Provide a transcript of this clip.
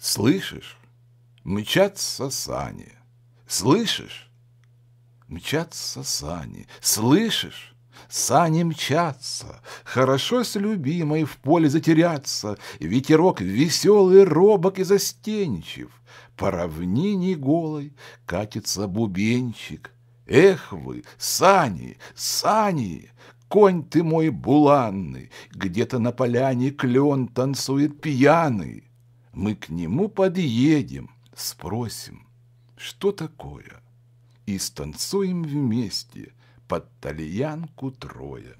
Слышишь? Мчатся сани. Слышишь? Мчатся сани. Слышишь? Сани мчатся, хорошо с любимой в поле затеряться, Ветерок веселый, робок и застенчив. По равнине голой катится бубенчик. Эх вы, сани, сани, конь ты мой буланный, Где-то на поляне клен танцует пьяный. Мы к нему подъедем, спросим, что такое, и станцуем вместе под тальянку трое.